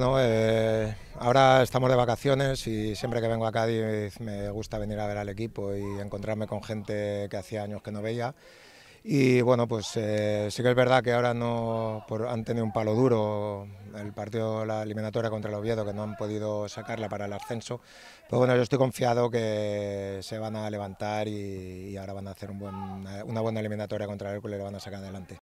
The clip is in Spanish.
No, eh, ahora estamos de vacaciones y siempre que vengo a Cádiz me gusta venir a ver al equipo y encontrarme con gente que hacía años que no veía. Y bueno, pues eh, sí que es verdad que ahora no han tenido un palo duro el partido, la eliminatoria contra el Oviedo, que no han podido sacarla para el ascenso. Pero bueno, yo estoy confiado que se van a levantar y, ahora van a hacer una buena eliminatoria contra el Hércules y lo van a sacar adelante.